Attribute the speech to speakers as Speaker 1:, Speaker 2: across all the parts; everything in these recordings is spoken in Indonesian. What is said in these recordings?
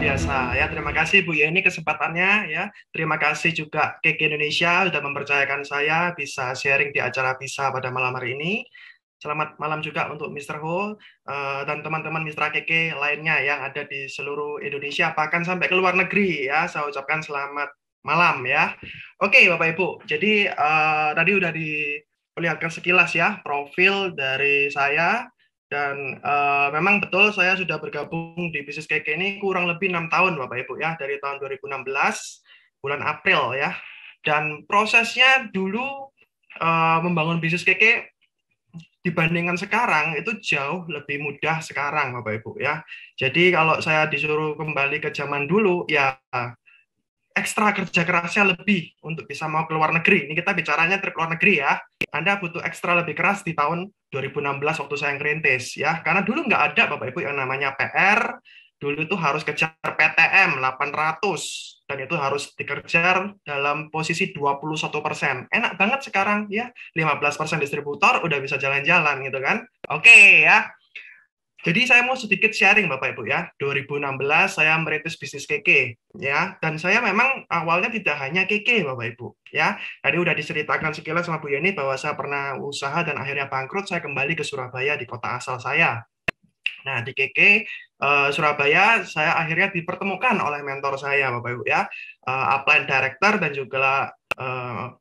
Speaker 1: biasa ya. Terima kasih Bu Yeni kesempatannya ya. Terima kasih juga KK Indonesia sudah mempercayakan saya bisa sharing di acara bisa pada malam hari ini. Selamat malam juga untuk Mr. Ho uh, dan teman-teman Mitra KK lainnya yang ada di seluruh Indonesia bahkan sampai ke luar negeri ya. Saya ucapkan selamat malam ya. Oke Bapak Ibu, jadi uh, tadi udah diperlihatkan sekilas ya profil dari saya dan uh, memang betul saya sudah bergabung di bisnis KK ini kurang lebih enam tahun Bapak Ibu ya dari tahun 2016 bulan April ya. Dan prosesnya dulu uh, membangun bisnis KK dibandingkan sekarang itu jauh lebih mudah sekarang Bapak Ibu ya. Jadi kalau saya disuruh kembali ke zaman dulu ya ekstra kerja kerasnya lebih untuk bisa mau ke luar negeri. Ini kita bicaranya trip luar negeri ya. Anda butuh ekstra lebih keras di tahun 2016 waktu saya ngerintis ya. Karena dulu nggak ada Bapak Ibu yang namanya PR. Dulu itu harus kejar PTM 800 dan itu harus dikejar dalam posisi 21 persen. Enak banget sekarang ya, 15 persen distributor udah bisa jalan-jalan gitu kan. Oke okay, ya, jadi saya mau sedikit sharing Bapak Ibu ya. 2016 saya merintis bisnis keke ya dan saya memang awalnya tidak hanya keke Bapak Ibu ya. Tadi udah diceritakan sekilas sama Bu Yeni bahwa saya pernah usaha dan akhirnya bangkrut saya kembali ke Surabaya di kota asal saya. Nah, di keke Uh, Surabaya, saya akhirnya dipertemukan oleh mentor saya, Bapak Ibu ya, uh, upline director dan juga uh,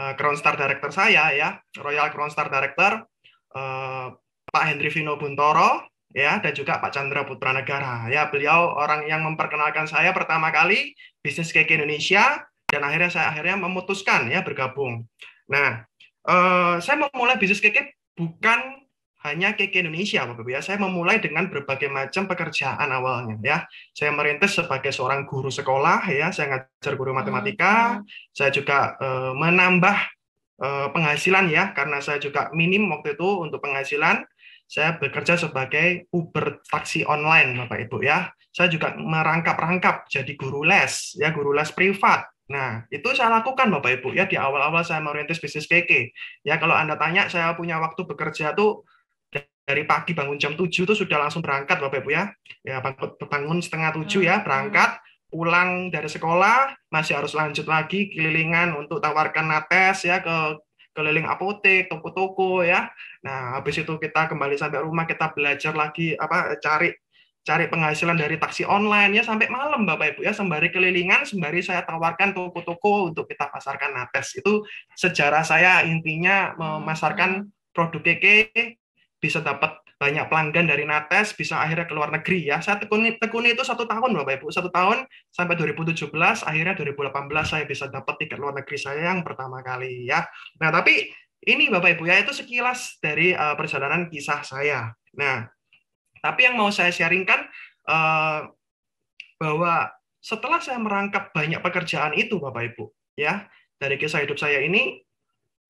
Speaker 1: uh, Crown Star director saya ya, Royal Crown Star director uh, Pak Hendri Vino Buntoro ya dan juga Pak Chandra Putra Negara. Ya, beliau orang yang memperkenalkan saya pertama kali bisnis keke Indonesia dan akhirnya saya akhirnya memutuskan ya bergabung. Nah, eh, saya memulai bisnis keke bukan hanya keke Indonesia, Bapak ya. Saya memulai dengan berbagai macam pekerjaan awalnya ya. Saya merintis sebagai seorang guru sekolah ya, saya ngajar guru matematika, hmm. saya juga eh, menambah eh, penghasilan ya karena saya juga minim waktu itu untuk penghasilan saya bekerja sebagai Uber taksi online, Bapak Ibu ya. Saya juga merangkap-rangkap jadi guru les, ya guru les privat. Nah, itu saya lakukan Bapak Ibu ya di awal-awal saya merintis bisnis keke. Ya kalau Anda tanya saya punya waktu bekerja tuh dari pagi bangun jam 7 itu sudah langsung berangkat Bapak Ibu ya. Ya bangun setengah 7 ya, hmm. berangkat, pulang dari sekolah masih harus lanjut lagi kelilingan untuk tawarkan nates ya ke keliling apotek, toko-toko ya. Nah, habis itu kita kembali sampai rumah kita belajar lagi apa cari cari penghasilan dari taksi online ya sampai malam Bapak Ibu ya sembari kelilingan sembari saya tawarkan toko-toko untuk kita pasarkan nates itu sejarah saya intinya memasarkan produk keke bisa dapat banyak pelanggan dari Nates bisa akhirnya ke luar negeri ya. Saya tekuni, tekuni itu satu tahun Bapak Ibu, satu tahun sampai 2017, akhirnya 2018 saya bisa dapat tiket luar negeri saya yang pertama kali ya. Nah tapi ini Bapak Ibu ya itu sekilas dari uh, perjalanan kisah saya. Nah tapi yang mau saya sharingkan uh, bahwa setelah saya merangkap banyak pekerjaan itu Bapak Ibu ya dari kisah hidup saya ini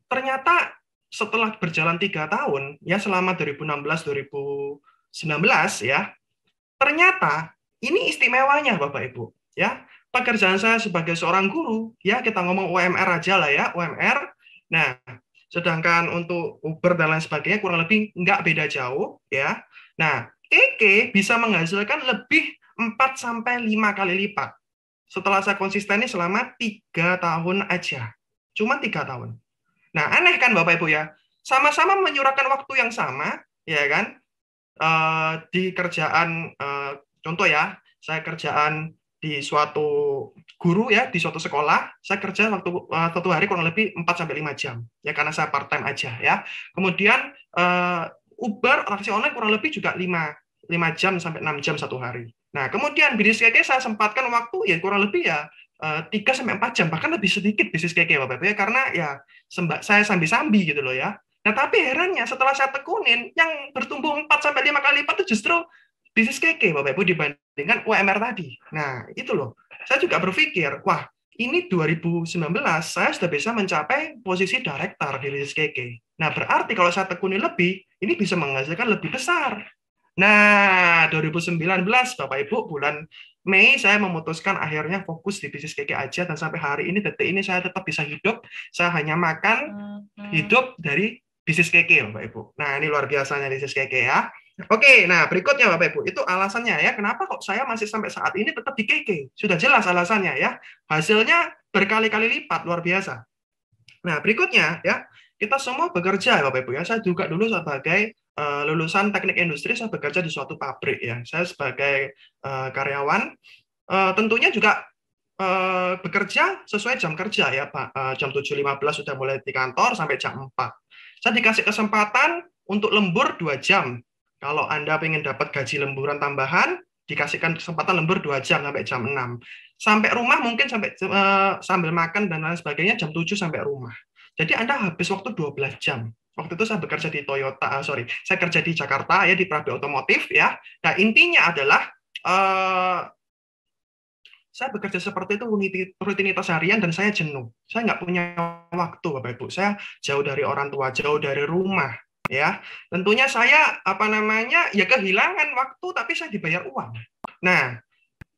Speaker 1: ternyata setelah berjalan tiga tahun ya selama 2016 2019 ya ternyata ini istimewanya Bapak Ibu ya pekerjaan saya sebagai seorang guru ya kita ngomong UMR aja lah ya UMR nah sedangkan untuk Uber dan lain sebagainya kurang lebih nggak beda jauh ya nah Eke bisa menghasilkan lebih 4 sampai lima kali lipat setelah saya konsisten ini selama tiga tahun aja cuma tiga tahun Nah, aneh kan Bapak Ibu ya? Sama-sama menyurahkan waktu yang sama, ya kan? Uh, di kerjaan uh, contoh ya, saya kerjaan di suatu guru ya di suatu sekolah saya kerja waktu uh, satu hari kurang lebih 4 sampai 5 jam ya karena saya part time aja ya. Kemudian uh, Uber taksi online kurang lebih juga 5 5 jam sampai 6 jam satu hari. Nah, kemudian bisnis kayaknya saya sempatkan waktu ya kurang lebih ya Eh, tiga sampai empat jam bahkan lebih sedikit bisnis kayak Bapak Ibu ya karena ya sembah saya sambil sambi gitu loh ya. Nah tapi herannya setelah saya tekunin yang bertumbuh 4 sampai lima kali lipat itu justru bisnis keke Bapak Ibu dibandingkan UMR tadi. Nah itu loh. Saya juga berpikir wah ini 2019 saya sudah bisa mencapai posisi director di bisnis keke. Nah berarti kalau saya tekuni lebih ini bisa menghasilkan lebih besar. Nah, 2019 Bapak Ibu bulan Mei saya memutuskan akhirnya fokus di bisnis keke aja dan sampai hari ini detik ini saya tetap bisa hidup. Saya hanya makan hmm. hidup dari bisnis keke Bapak Ibu. Nah, ini luar biasanya bisnis keke ya. Oke, nah berikutnya Bapak Ibu, itu alasannya ya kenapa kok saya masih sampai saat ini tetap di keke. Sudah jelas alasannya ya. Hasilnya berkali-kali lipat luar biasa. Nah, berikutnya ya, kita semua bekerja Bapak Ibu ya. Saya juga dulu sebagai Eh, lulusan teknik industri saya bekerja di suatu pabrik ya. Saya sebagai uh, karyawan uh, tentunya juga uh, bekerja sesuai jam kerja ya Pak. Uh, jam 7.15 sudah mulai di kantor sampai jam 4. Saya dikasih kesempatan untuk lembur dua jam. Kalau Anda ingin dapat gaji lemburan tambahan, dikasihkan kesempatan lembur dua jam sampai jam 6. Sampai rumah mungkin sampai uh, sambil makan dan lain sebagainya jam 7 sampai rumah. Jadi Anda habis waktu 12 jam waktu itu saya bekerja di Toyota, uh, sorry, saya kerja di Jakarta ya di Prabe Otomotif ya. Nah intinya adalah uh, saya bekerja seperti itu rutinitas harian dan saya jenuh. Saya nggak punya waktu Bapak Ibu. Saya jauh dari orang tua, jauh dari rumah ya. Tentunya saya apa namanya ya kehilangan waktu tapi saya dibayar uang. Nah,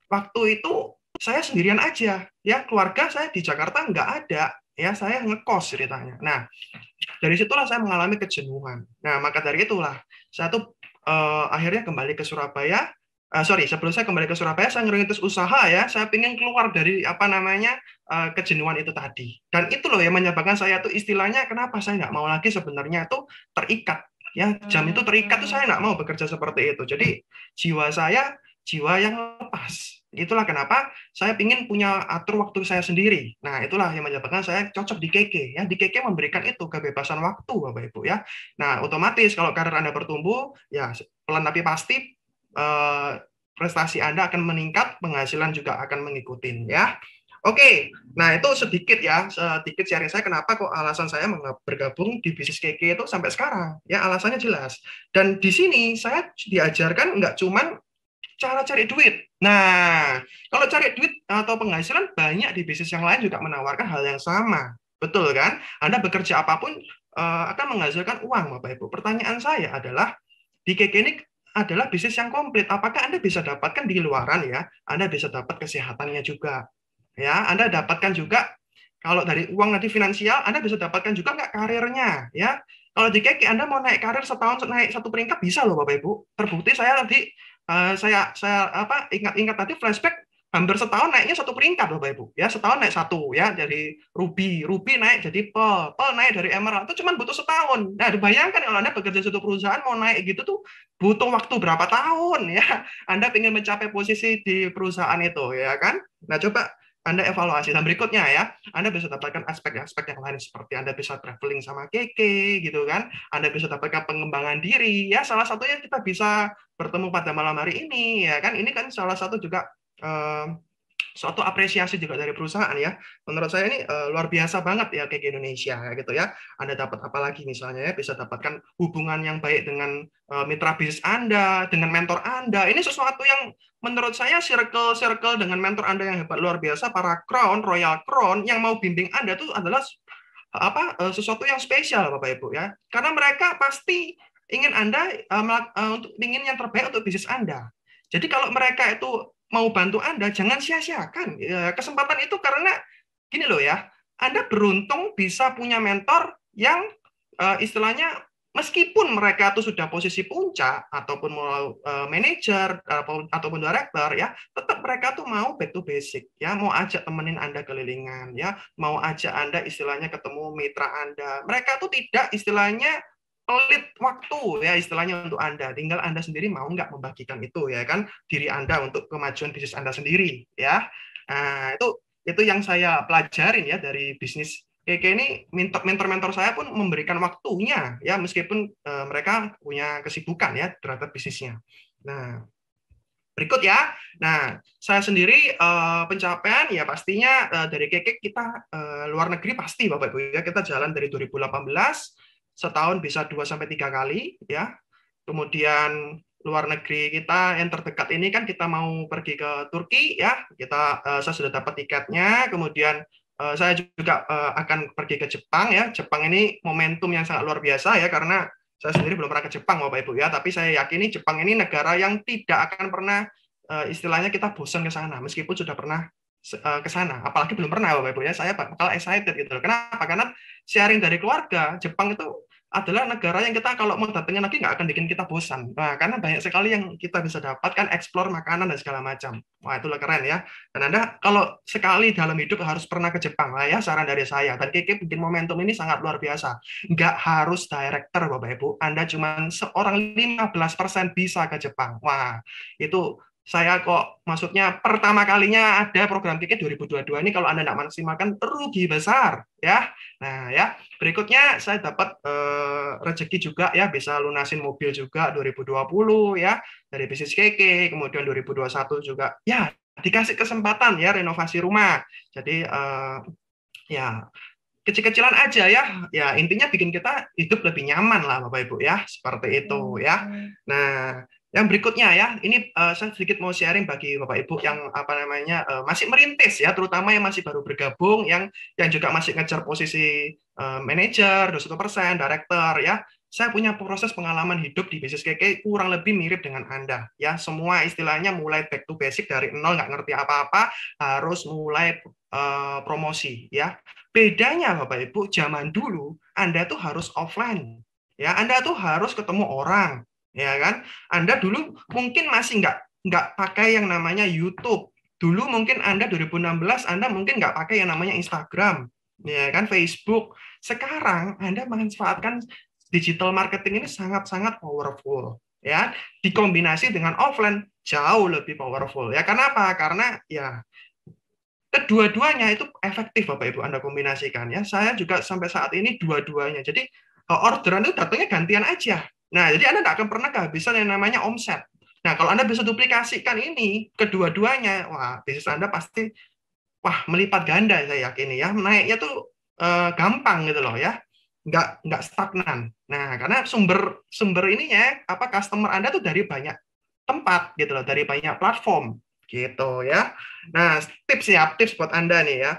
Speaker 1: waktu itu saya sendirian aja ya keluarga saya di Jakarta nggak ada ya saya ngekos ceritanya. Nah, dari situlah saya mengalami kejenuhan. Nah, maka dari itulah saya tuh uh, akhirnya kembali ke Surabaya. Uh, sorry, sebelum saya kembali ke Surabaya, saya ngerintis usaha ya. Saya ingin keluar dari apa namanya uh, kejenuhan itu tadi. Dan itu loh yang menyebabkan saya tuh istilahnya kenapa saya nggak mau lagi sebenarnya tuh terikat ya jam itu terikat tuh saya nggak mau bekerja seperti itu. Jadi jiwa saya jiwa yang lepas itulah kenapa saya ingin punya atur waktu saya sendiri. Nah, itulah yang menyebabkan saya cocok di KK. Ya, di KK memberikan itu kebebasan waktu, Bapak Ibu ya. Nah, otomatis kalau karir Anda bertumbuh, ya pelan tapi pasti eh, prestasi Anda akan meningkat, penghasilan juga akan mengikuti ya. Oke, nah itu sedikit ya, sedikit sharing saya kenapa kok alasan saya bergabung di bisnis KK itu sampai sekarang. Ya alasannya jelas. Dan di sini saya diajarkan nggak cuman cara cari duit. Nah, kalau cari duit atau penghasilan banyak di bisnis yang lain juga menawarkan hal yang sama. Betul kan? Anda bekerja apapun eh, akan menghasilkan uang, Bapak Ibu. Pertanyaan saya adalah di KK ini adalah bisnis yang komplit. Apakah Anda bisa dapatkan di luaran ya? Anda bisa dapat kesehatannya juga. Ya, Anda dapatkan juga kalau dari uang nanti finansial, Anda bisa dapatkan juga nggak karirnya, ya. Kalau di KK Anda mau naik karir setahun naik satu peringkat bisa loh Bapak Ibu. Terbukti saya nanti uh, saya saya apa ingat-ingat tadi flashback hampir setahun naiknya satu peringkat Bapak Ibu ya setahun naik satu ya dari ruby ruby naik jadi pearl pearl naik dari emerald itu cuma butuh setahun nah dibayangkan kalau anda bekerja di satu perusahaan mau naik gitu tuh butuh waktu berapa tahun ya anda ingin mencapai posisi di perusahaan itu ya kan nah coba anda evaluasi. Dan nah, berikutnya ya, Anda bisa dapatkan aspek-aspek yang lain seperti Anda bisa traveling sama keke gitu kan. Anda bisa dapatkan pengembangan diri ya. Salah satunya kita bisa bertemu pada malam hari ini ya kan. Ini kan salah satu juga eh, suatu apresiasi juga dari perusahaan ya. Menurut saya ini uh, luar biasa banget ya kayak Indonesia ya, gitu ya. Anda dapat apa lagi misalnya ya bisa dapatkan hubungan yang baik dengan uh, mitra bisnis Anda, dengan mentor Anda. Ini sesuatu yang menurut saya circle-circle dengan mentor Anda yang hebat luar biasa para crown, royal crown yang mau bimbing Anda itu adalah apa uh, sesuatu yang spesial Bapak Ibu ya. Karena mereka pasti ingin Anda uh, untuk ingin yang terbaik untuk bisnis Anda. Jadi kalau mereka itu mau bantu Anda, jangan sia-siakan ya, kesempatan itu karena gini loh ya, Anda beruntung bisa punya mentor yang eh, istilahnya meskipun mereka itu sudah posisi puncak ataupun mau manager, eh, manajer ataupun director ya tetap mereka tuh mau back to basic ya mau ajak temenin anda kelilingan ya mau ajak anda istilahnya ketemu mitra anda mereka tuh tidak istilahnya pelit waktu ya istilahnya untuk Anda. Tinggal Anda sendiri mau nggak membagikan itu ya kan diri Anda untuk kemajuan bisnis Anda sendiri ya. Nah, itu itu yang saya pelajarin ya dari bisnis keke ini mentor-mentor saya pun memberikan waktunya ya meskipun e, mereka punya kesibukan ya terhadap bisnisnya. Nah, berikut ya. Nah, saya sendiri eh, pencapaian ya pastinya eh, dari keke kita luar negeri pasti Bapak Ibu ya kita jalan dari 2018 setahun bisa 2 sampai tiga kali ya. Kemudian luar negeri kita yang terdekat ini kan kita mau pergi ke Turki ya. Kita uh, saya sudah dapat tiketnya, kemudian uh, saya juga eh, akan pergi ke Jepang ya. Jepang ini momentum yang sangat luar biasa ya karena saya sendiri belum pernah ke Jepang Bapak Ibu ya, tapi saya yakini Jepang ini negara yang tidak akan pernah uh, istilahnya kita bosan ke sana meskipun sudah pernah ke sana. Apalagi belum pernah Bapak Ibu ya, saya bakal excited gitu. Kenapa? Karena sharing dari keluarga, Jepang itu adalah negara yang kita kalau mau datangin lagi nggak akan bikin kita bosan. Nah, karena banyak sekali yang kita bisa dapatkan, eksplor makanan dan segala macam. Wah, itu keren ya. Dan Anda kalau sekali dalam hidup harus pernah ke Jepang lah ya, saran dari saya. Dan KK bikin momentum ini sangat luar biasa. Nggak harus director, Bapak-Ibu. Anda cuma seorang 15% bisa ke Jepang. Wah, itu saya kok maksudnya pertama kalinya ada program tiket 2022 ini kalau Anda tidak maksimalkan rugi besar ya. Nah, ya. Berikutnya saya dapat eh, rezeki juga ya bisa lunasin mobil juga 2020 ya dari bisnis KK, kemudian 2021 juga ya dikasih kesempatan ya renovasi rumah. Jadi eh, ya kecil-kecilan aja ya. Ya intinya bikin kita hidup lebih nyaman lah Bapak Ibu ya, seperti itu ya. Hmm. Nah, yang berikutnya ya, ini uh, saya sedikit mau sharing bagi Bapak Ibu yang apa namanya uh, masih merintis ya, terutama yang masih baru bergabung, yang yang juga masih ngejar posisi uh, manager, 21%, director ya. Saya punya proses pengalaman hidup di bisnis KK kurang lebih mirip dengan Anda ya. Semua istilahnya mulai back to basic dari nol nggak ngerti apa-apa, harus mulai uh, promosi ya. Bedanya Bapak Ibu zaman dulu Anda tuh harus offline ya. Anda tuh harus ketemu orang, ya kan? Anda dulu mungkin masih nggak nggak pakai yang namanya YouTube. Dulu mungkin Anda 2016 Anda mungkin nggak pakai yang namanya Instagram, ya kan? Facebook. Sekarang Anda manfaatkan digital marketing ini sangat-sangat powerful, ya. Dikombinasi dengan offline jauh lebih powerful, ya. Karena apa? Karena ya kedua-duanya itu efektif Bapak Ibu Anda kombinasikan ya. Saya juga sampai saat ini dua-duanya. Jadi orderan itu datangnya gantian aja Nah, jadi Anda tidak akan pernah kehabisan yang namanya omset. Nah, kalau Anda bisa duplikasikan ini kedua-duanya, wah, bisnis Anda pasti wah melipat ganda saya yakin ya. Naiknya tuh eh, gampang gitu loh ya. Nggak nggak stagnan. Nah, karena sumber sumber ininya apa customer Anda tuh dari banyak tempat gitu loh, dari banyak platform gitu ya. Nah, tips ya, tips buat Anda nih ya.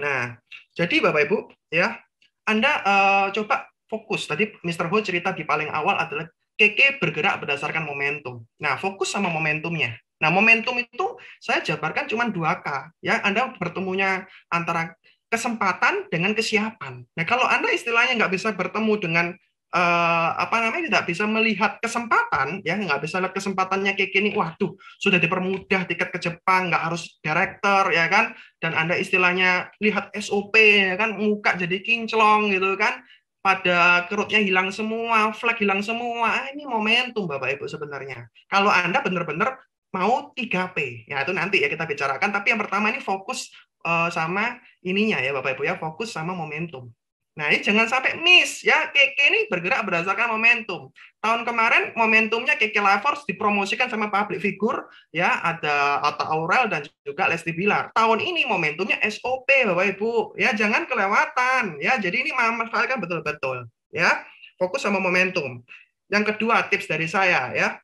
Speaker 1: Nah, jadi Bapak Ibu ya, Anda eh, coba fokus. Tadi Mr. Ho cerita di paling awal adalah KK bergerak berdasarkan momentum. Nah, fokus sama momentumnya. Nah, momentum itu saya jabarkan cuma 2K. Ya, Anda bertemunya antara kesempatan dengan kesiapan. Nah, kalau Anda istilahnya nggak bisa bertemu dengan eh, apa namanya tidak bisa melihat kesempatan ya nggak bisa lihat kesempatannya kayak gini waduh sudah dipermudah tiket ke Jepang nggak harus director ya kan dan anda istilahnya lihat SOP ya kan muka jadi kinclong gitu kan pada kerutnya hilang semua, flag hilang semua. Ah, ini momentum Bapak Ibu sebenarnya. Kalau Anda benar-benar mau 3P, ya itu nanti ya kita bicarakan. Tapi yang pertama ini fokus eh, sama ininya ya Bapak Ibu ya, fokus sama momentum. Nah, ini jangan sampai miss ya. KK ini bergerak berdasarkan momentum. Tahun kemarin momentumnya KK Lavors dipromosikan sama public figure ya, ada Ata Aurel dan juga Lesti Bilar. Tahun ini momentumnya SOP Bapak Ibu. Ya, jangan kelewatan ya. Jadi ini memanfaatkan betul-betul ya. Fokus sama momentum. Yang kedua tips dari saya ya.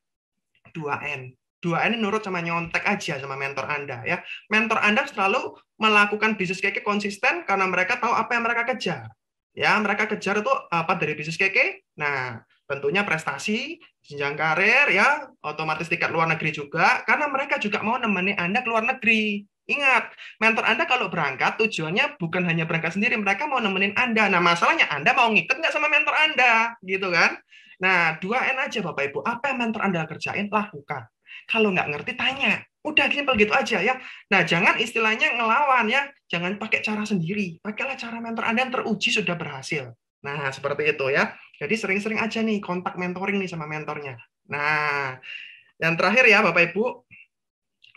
Speaker 1: 2N. 2N ini nurut sama nyontek aja sama mentor Anda ya. Mentor Anda selalu melakukan bisnis KK konsisten karena mereka tahu apa yang mereka kejar Ya, mereka kejar itu apa dari bisnis keke? Nah, tentunya prestasi, jenjang karir ya, otomatis tiket luar negeri juga karena mereka juga mau nemenin Anda ke luar negeri. Ingat, mentor Anda kalau berangkat tujuannya bukan hanya berangkat sendiri, mereka mau nemenin Anda. Nah, masalahnya Anda mau ngikut nggak sama mentor Anda, gitu kan? Nah, dua N aja Bapak Ibu, apa yang mentor Anda kerjain, lakukan. Kalau nggak ngerti, tanya. Udah simpel gitu aja ya. Nah, jangan istilahnya ngelawan ya. Jangan pakai cara sendiri. Pakailah cara mentor Anda yang teruji sudah berhasil. Nah, seperti itu ya. Jadi sering-sering aja nih kontak mentoring nih sama mentornya. Nah, yang terakhir ya Bapak Ibu.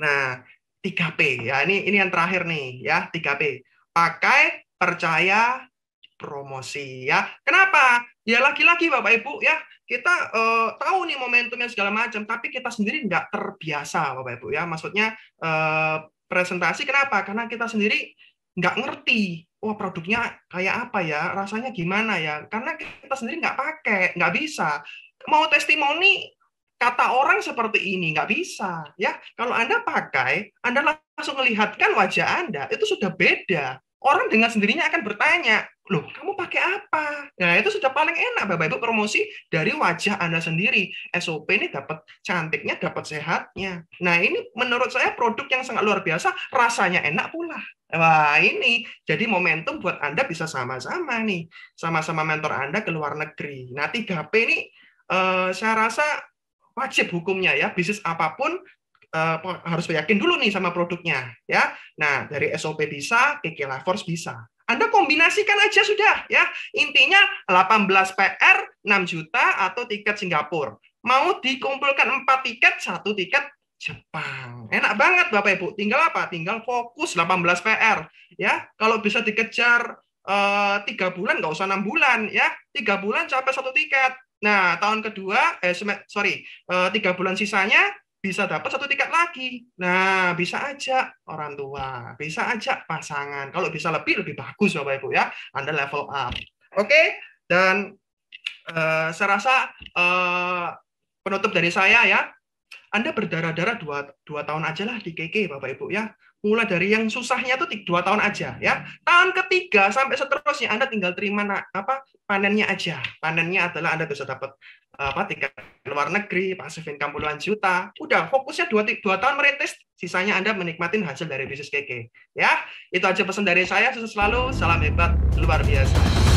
Speaker 1: Nah, 3P ya. Ini ini yang terakhir nih ya, 3P. Pakai, percaya, promosi ya. Kenapa? Ya laki-laki Bapak Ibu ya, kita uh, tahu nih momentumnya segala macam, tapi kita sendiri nggak terbiasa Bapak Ibu ya. Maksudnya uh, presentasi kenapa? Karena kita sendiri nggak ngerti wah produknya kayak apa ya, rasanya gimana ya, karena kita sendiri nggak pakai, nggak bisa. Mau testimoni kata orang seperti ini nggak bisa ya. Kalau anda pakai, anda langsung melihatkan wajah anda itu sudah beda orang dengan sendirinya akan bertanya, loh kamu pakai apa? Nah itu sudah paling enak Bapak Ibu promosi dari wajah Anda sendiri. SOP ini dapat cantiknya, dapat sehatnya. Nah ini menurut saya produk yang sangat luar biasa, rasanya enak pula. Wah ini, jadi momentum buat Anda bisa sama-sama nih. Sama-sama mentor Anda ke luar negeri. Nah 3P ini eh, saya rasa wajib hukumnya ya bisnis apapun uh, harus yakin dulu nih sama produknya ya. Nah, dari SOP bisa, KK Force bisa. Anda kombinasikan aja sudah ya. Intinya 18 PR 6 juta atau tiket Singapura. Mau dikumpulkan 4 tiket, satu tiket Jepang. Enak banget Bapak Ibu. Tinggal apa? Tinggal fokus 18 PR ya. Kalau bisa dikejar eh, tiga uh, bulan nggak usah enam bulan ya. Tiga bulan capai satu tiket. Nah, tahun kedua, eh, sorry, eh, tiga bulan sisanya bisa dapat satu tiket lagi. Nah, bisa aja orang tua, bisa aja pasangan. Kalau bisa lebih, lebih bagus Bapak Ibu ya. Anda level up. Oke, okay? dan uh, saya rasa uh, penutup dari saya ya, anda berdarah-darah dua, dua tahun aja lah di KK, Bapak Ibu ya. Mulai dari yang susahnya tuh dua tahun aja ya. Tahun ketiga sampai seterusnya Anda tinggal terima na, apa panennya aja. Panennya adalah Anda bisa dapat apa tiket luar negeri, pasif income puluhan juta. Udah fokusnya dua, dua tahun merintis, sisanya Anda menikmati hasil dari bisnis KK. Ya, itu aja pesan dari saya. Sukses selalu, salam hebat, luar biasa.